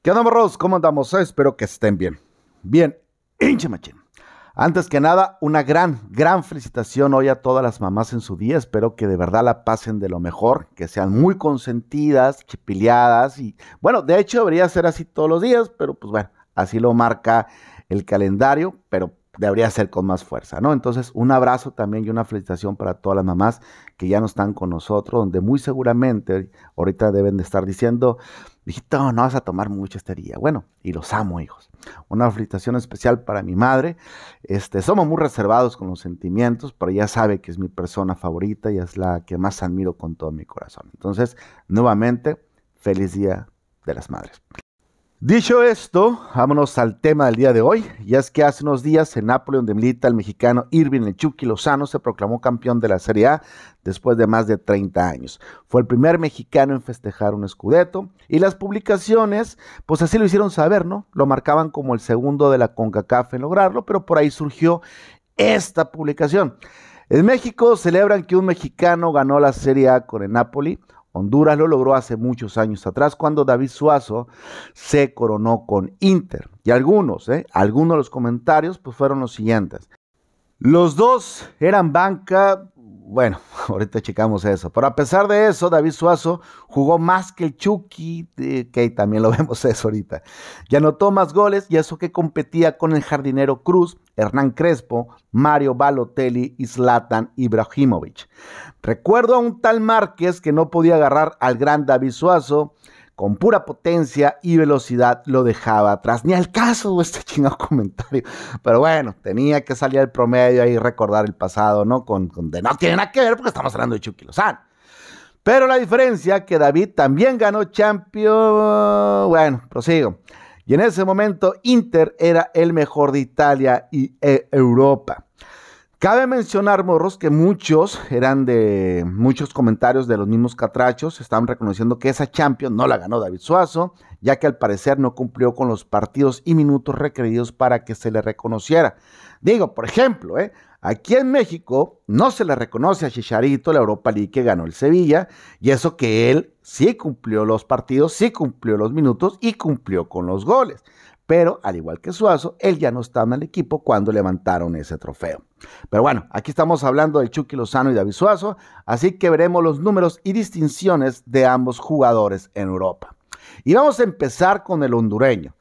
¿Qué onda, morros? ¿Cómo andamos? Espero que estén bien. Bien, hinche Antes que nada, una gran, gran felicitación hoy a todas las mamás en su día. Espero que de verdad la pasen de lo mejor, que sean muy consentidas, chipileadas y bueno, de hecho debería ser así todos los días, pero pues bueno, así lo marca el calendario, pero debería ser con más fuerza, ¿no? Entonces, un abrazo también y una felicitación para todas las mamás que ya no están con nosotros, donde muy seguramente ahorita deben de estar diciendo, hijito, no vas a tomar mucho este día. Bueno, y los amo, hijos. Una felicitación especial para mi madre. Este, somos muy reservados con los sentimientos, pero ya sabe que es mi persona favorita y es la que más admiro con todo mi corazón. Entonces, nuevamente, feliz día de las madres. Dicho esto, vámonos al tema del día de hoy, ya es que hace unos días en Nápoles, donde milita el mexicano Irving El Lozano, se proclamó campeón de la Serie A después de más de 30 años. Fue el primer mexicano en festejar un escudeto, y las publicaciones, pues así lo hicieron saber, ¿no? Lo marcaban como el segundo de la CONCACAF en lograrlo, pero por ahí surgió esta publicación. En México celebran que un mexicano ganó la Serie A con el Napoli, Honduras lo logró hace muchos años atrás cuando David Suazo se coronó con Inter. Y algunos, ¿eh? algunos de los comentarios pues fueron los siguientes. Los dos eran banca bueno, ahorita checamos eso. Pero a pesar de eso, David Suazo jugó más que el Chucky, que eh, también lo vemos eso ahorita. Y anotó más goles, y eso que competía con el jardinero Cruz, Hernán Crespo, Mario Balotelli y Zlatan Ibrahimovic. Recuerdo a un tal Márquez que no podía agarrar al gran David Suazo, con pura potencia y velocidad lo dejaba atrás. Ni al caso este chingado comentario. Pero bueno, tenía que salir al promedio ahí recordar el pasado, ¿no? Con, no tiene nada que ver porque estamos hablando de Chucky Lozano. Pero la diferencia que David también ganó Champions. Bueno, prosigo. Y en ese momento Inter era el mejor de Italia y eh, Europa. Cabe mencionar, morros, que muchos eran de muchos comentarios de los mismos catrachos, estaban reconociendo que esa Champions no la ganó David Suazo, ya que al parecer no cumplió con los partidos y minutos requeridos para que se le reconociera. Digo, por ejemplo, ¿eh? aquí en México no se le reconoce a Chicharito la Europa League que ganó el Sevilla, y eso que él sí cumplió los partidos, sí cumplió los minutos y cumplió con los goles. Pero, al igual que Suazo, él ya no estaba en el equipo cuando levantaron ese trofeo. Pero bueno, aquí estamos hablando de Chucky Lozano y David Suazo, así que veremos los números y distinciones de ambos jugadores en Europa. Y vamos a empezar con el hondureño,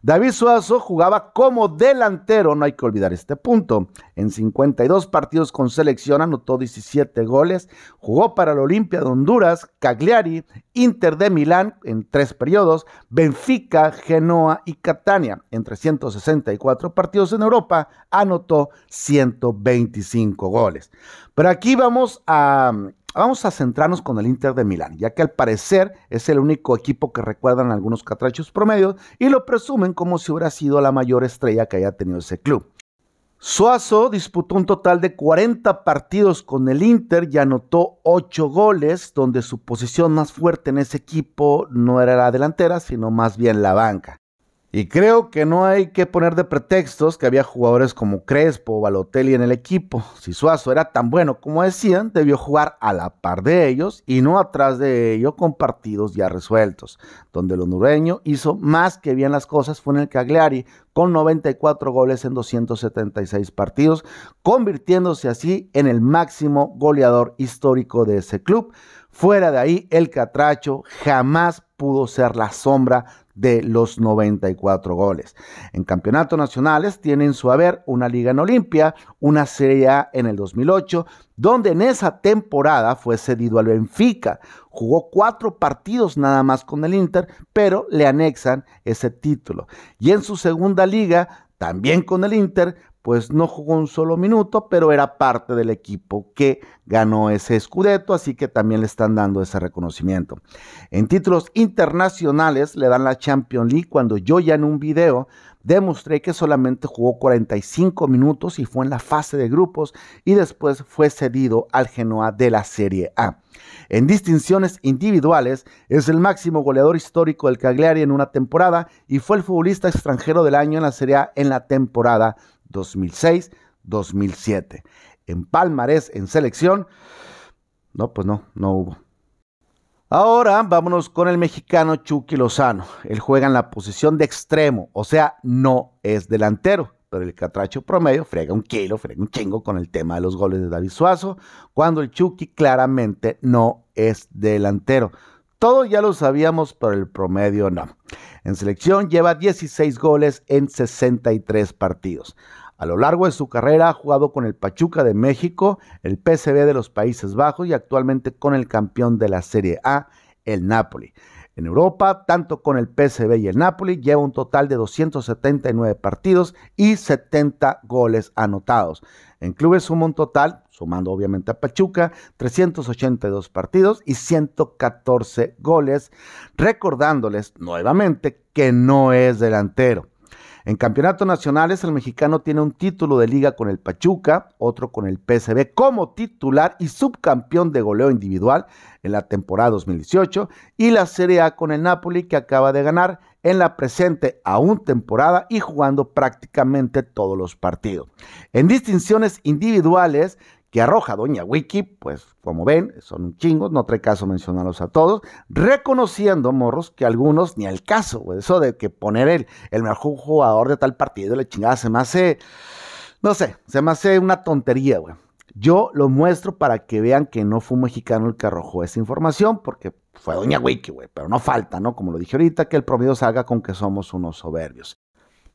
David Suazo jugaba como delantero, no hay que olvidar este punto. En 52 partidos con selección anotó 17 goles, jugó para la Olimpia de Honduras, Cagliari, Inter de Milán en tres periodos, Benfica, Genoa y Catania. En 364 partidos en Europa anotó 125 goles. Pero aquí vamos a vamos a centrarnos con el Inter de Milán, ya que al parecer es el único equipo que recuerdan algunos catrachos promedios y lo presumen como si hubiera sido la mayor estrella que haya tenido ese club. Suazo disputó un total de 40 partidos con el Inter y anotó 8 goles, donde su posición más fuerte en ese equipo no era la delantera, sino más bien la banca. Y creo que no hay que poner de pretextos que había jugadores como Crespo o Balotelli en el equipo. Si Suazo era tan bueno como decían, debió jugar a la par de ellos y no atrás de ellos con partidos ya resueltos. Donde el hondureño hizo más que bien las cosas fue en el Cagliari, con 94 goles en 276 partidos, convirtiéndose así en el máximo goleador histórico de ese club. Fuera de ahí, el Catracho jamás pudo ser la sombra de los 94 goles. En campeonatos nacionales tiene en su haber una Liga en Olimpia, una Serie A en el 2008, donde en esa temporada fue cedido al Benfica. Jugó cuatro partidos nada más con el Inter, pero le anexan ese título. Y en su segunda liga, también con el Inter, pues no jugó un solo minuto, pero era parte del equipo que ganó ese Scudetto, así que también le están dando ese reconocimiento. En títulos internacionales le dan la Champions League cuando yo ya en un video demostré que solamente jugó 45 minutos y fue en la fase de grupos y después fue cedido al Genoa de la Serie A. En distinciones individuales, es el máximo goleador histórico del Cagliari en una temporada y fue el futbolista extranjero del año en la Serie A en la temporada 2006, 2007. En Palmares, en selección, no, pues no, no hubo. Ahora vámonos con el mexicano Chucky Lozano. Él juega en la posición de extremo, o sea, no es delantero. Pero el catracho promedio frega un kilo, frega un chingo con el tema de los goles de David Suazo, cuando el Chucky claramente no es delantero. Todo ya lo sabíamos, pero el promedio no. En selección lleva 16 goles en 63 partidos. A lo largo de su carrera ha jugado con el Pachuca de México, el PSV de los Países Bajos y actualmente con el campeón de la Serie A, el Napoli. En Europa, tanto con el PSV y el Napoli, lleva un total de 279 partidos y 70 goles anotados. En clubes suma un total, sumando obviamente a Pachuca, 382 partidos y 114 goles, recordándoles nuevamente que no es delantero. En campeonatos nacionales, el mexicano tiene un título de liga con el Pachuca, otro con el PSB como titular y subcampeón de goleo individual en la temporada 2018 y la Serie A con el Napoli que acaba de ganar en la presente aún temporada y jugando prácticamente todos los partidos. En distinciones individuales, que arroja Doña Wiki, pues como ven, son un chingo, no trae caso mencionarlos a todos, reconociendo, morros, que algunos ni al caso, eso de que poner el, el mejor jugador de tal partido, la chingada, se me hace, no sé, se me hace una tontería, güey. Yo lo muestro para que vean que no fue un mexicano el que arrojó esa información, porque fue Doña Wiki, güey, pero no falta, ¿no? Como lo dije ahorita, que el promedio salga con que somos unos soberbios.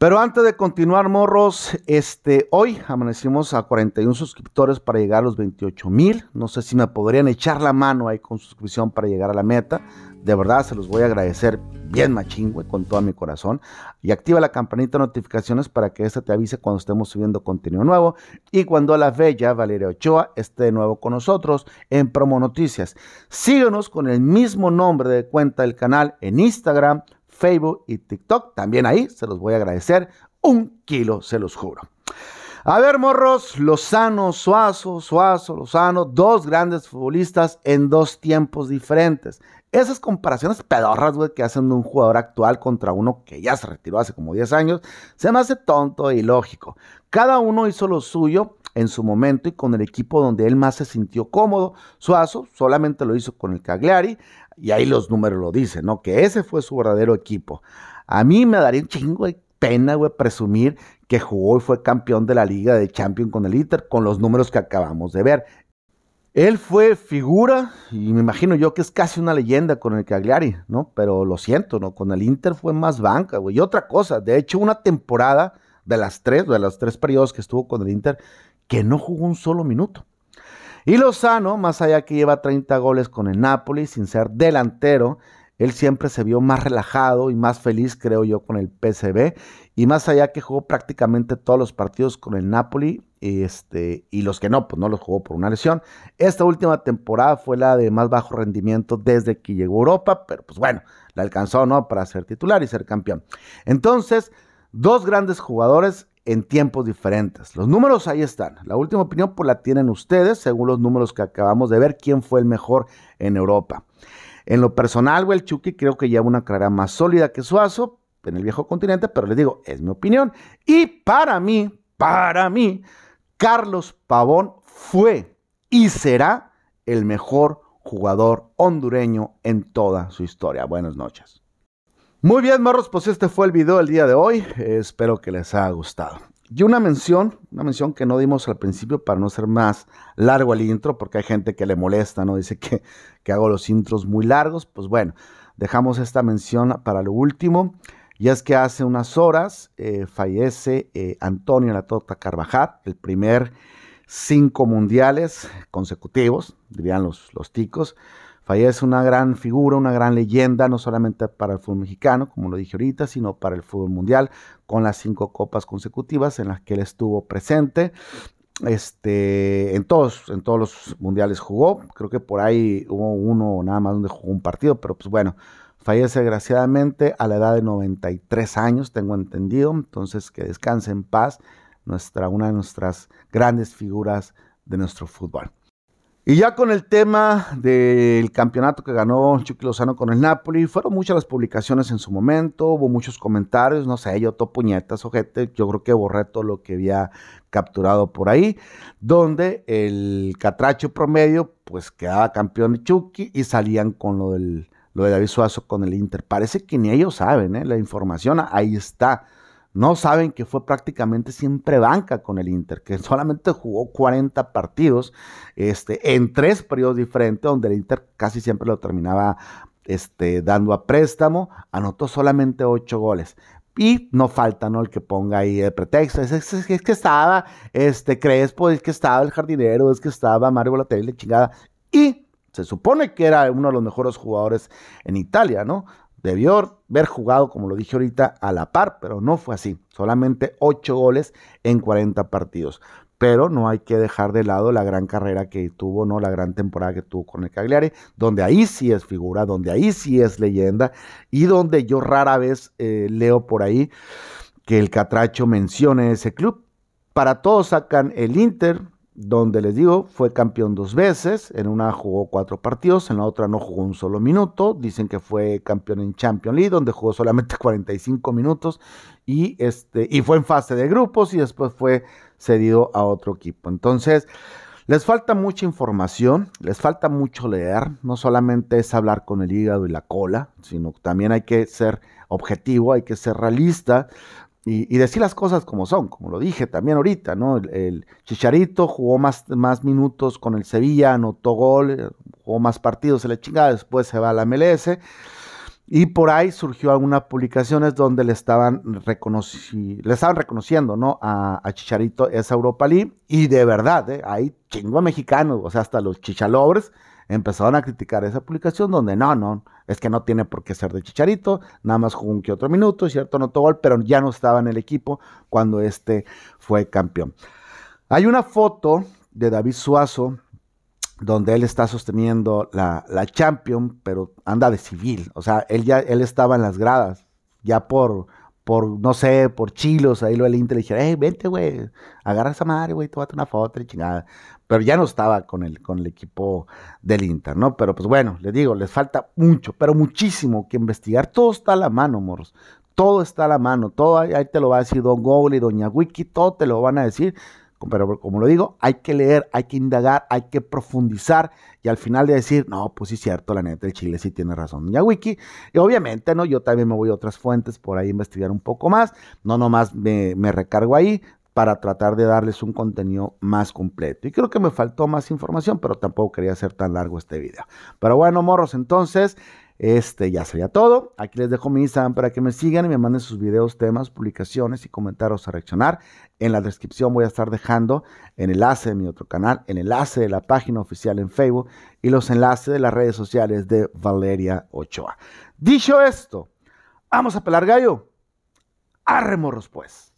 Pero antes de continuar, morros, este, hoy amanecimos a 41 suscriptores para llegar a los 28 mil. No sé si me podrían echar la mano ahí con suscripción para llegar a la meta. De verdad, se los voy a agradecer bien machín, con todo mi corazón. Y activa la campanita de notificaciones para que esta te avise cuando estemos subiendo contenido nuevo. Y cuando la bella Valeria Ochoa esté de nuevo con nosotros en Promo Noticias. Síguenos con el mismo nombre de cuenta del canal en Instagram, Facebook y TikTok. También ahí se los voy a agradecer. Un kilo, se los juro. A ver, morros, Lozano, Suazo, Suazo, Lozano, dos grandes futbolistas en dos tiempos diferentes. Esas comparaciones pedorras, güey, que hacen de un jugador actual contra uno que ya se retiró hace como 10 años, se me hace tonto e ilógico. Cada uno hizo lo suyo en su momento y con el equipo donde él más se sintió cómodo. Suazo solamente lo hizo con el Cagliari, y ahí los números lo dicen, ¿no? Que ese fue su verdadero equipo. A mí me daría un chingo de pena, güey, presumir que jugó y fue campeón de la Liga de Champions con el Inter, con los números que acabamos de ver. Él fue figura, y me imagino yo que es casi una leyenda con el Cagliari, ¿no? Pero lo siento, ¿no? Con el Inter fue más banca, güey. Y otra cosa, de hecho, una temporada de las tres, de los tres periodos que estuvo con el Inter, que no jugó un solo minuto. Y Lozano, más allá que lleva 30 goles con el Napoli sin ser delantero, él siempre se vio más relajado y más feliz, creo yo, con el PSV. Y más allá que jugó prácticamente todos los partidos con el Napoli este, y los que no, pues no los jugó por una lesión. Esta última temporada fue la de más bajo rendimiento desde que llegó a Europa, pero pues bueno, la alcanzó, ¿no? Para ser titular y ser campeón. Entonces, dos grandes jugadores en tiempos diferentes. Los números ahí están. La última opinión pues la tienen ustedes, según los números que acabamos de ver, quién fue el mejor en Europa. En lo personal, güey, el creo que lleva una carrera más sólida que Suazo en el viejo continente, pero les digo, es mi opinión. Y para mí, para mí, Carlos Pavón fue y será el mejor jugador hondureño en toda su historia. Buenas noches. Muy bien, marros, pues este fue el video del día de hoy. Espero que les haya gustado. Y una mención, una mención que no dimos al principio para no ser más largo el intro, porque hay gente que le molesta, ¿no? Dice que, que hago los intros muy largos. Pues bueno, dejamos esta mención para lo último. Y es que hace unas horas eh, fallece eh, Antonio Latota Carvajal, el primer cinco mundiales consecutivos, dirían los, los ticos, Fallece una gran figura, una gran leyenda, no solamente para el fútbol mexicano, como lo dije ahorita, sino para el fútbol mundial, con las cinco copas consecutivas en las que él estuvo presente. Este, en todos, en todos los mundiales jugó. Creo que por ahí hubo uno nada más donde jugó un partido, pero pues bueno, fallece desgraciadamente a la edad de 93 años, tengo entendido. Entonces, que descanse en paz nuestra, una de nuestras grandes figuras de nuestro fútbol. Y ya con el tema del campeonato que ganó Chucky Lozano con el Napoli, fueron muchas las publicaciones en su momento, hubo muchos comentarios, no sé, yo to puñetas, ojete, yo creo que borré todo lo que había capturado por ahí, donde el catracho promedio, pues quedaba campeón de Chucky y salían con lo, del, lo de David Suazo con el Inter. Parece que ni ellos saben, ¿eh? la información ahí está. No saben que fue prácticamente siempre banca con el Inter, que solamente jugó 40 partidos este, en tres periodos diferentes, donde el Inter casi siempre lo terminaba este, dando a préstamo, anotó solamente 8 goles. Y no falta, ¿no? El que ponga ahí el pretexto. Es, que estaba este Crespo, es que estaba el jardinero, es que estaba Mario la chingada. Y se supone que era uno de los mejores jugadores en Italia, ¿no? Debió haber jugado, como lo dije ahorita, a la par, pero no fue así. Solamente 8 goles en 40 partidos. Pero no hay que dejar de lado la gran carrera que tuvo, no la gran temporada que tuvo con el Cagliari, donde ahí sí es figura, donde ahí sí es leyenda y donde yo rara vez eh, leo por ahí que el Catracho mencione ese club. Para todos sacan el Inter, donde les digo, fue campeón dos veces, en una jugó cuatro partidos, en la otra no jugó un solo minuto, dicen que fue campeón en Champions League, donde jugó solamente 45 minutos, y, este, y fue en fase de grupos y después fue cedido a otro equipo. Entonces, les falta mucha información, les falta mucho leer, no solamente es hablar con el hígado y la cola, sino también hay que ser objetivo, hay que ser realista, y, decir las cosas como son, como lo dije también ahorita, ¿no? El, Chicharito jugó más, más minutos con el Sevilla, anotó gol, eh, jugó más partidos se la chingada, después se va a la MLS. Y por ahí surgió algunas publicaciones donde le estaban, le estaban reconociendo ¿no? a, Chicharito esa Europa League. Y de verdad, ¿eh? hay hay chingo mexicanos, o sea, hasta los chichalobres empezaron a criticar esa publicación donde no, no, es que no tiene por qué ser de Chicharito, nada más jugó un que otro minuto, cierto, no gol, pero ya no estaba en el equipo cuando este fue campeón. Hay una foto de David Suazo donde él está sosteniendo la, la Champion, pero anda de civil, o sea, él ya él estaba en las gradas, ya por por, no sé, por chilos, ahí lo del Inter le dijeron, eh, vente, güey, agarra esa madre, güey, tómate una foto y chingada. Pero ya no estaba con el, con el equipo del Inter, ¿no? Pero pues bueno, les digo, les falta mucho, pero muchísimo que investigar. Todo está a la mano, morros. Todo está a la mano. Todo ahí te lo va a decir Don Goble y Doña Wiki, todo te lo van a decir. Pero como lo digo, hay que leer, hay que indagar, hay que profundizar y al final de decir, no, pues sí es cierto, la neta, de Chile sí tiene razón, ya wiki. Y obviamente, ¿no? Yo también me voy a otras fuentes por ahí a investigar un poco más, no nomás me, me recargo ahí, para tratar de darles un contenido más completo. Y creo que me faltó más información, pero tampoco quería hacer tan largo este video. Pero bueno, morros, entonces este ya sería todo. Aquí les dejo mi Instagram para que me sigan y me manden sus videos, temas, publicaciones y comentarios a reaccionar. En la descripción voy a estar dejando el enlace de mi otro canal, el enlace de la página oficial en Facebook y los enlaces de las redes sociales de Valeria Ochoa. Dicho esto, vamos a pelar gallo. Arremorros pues.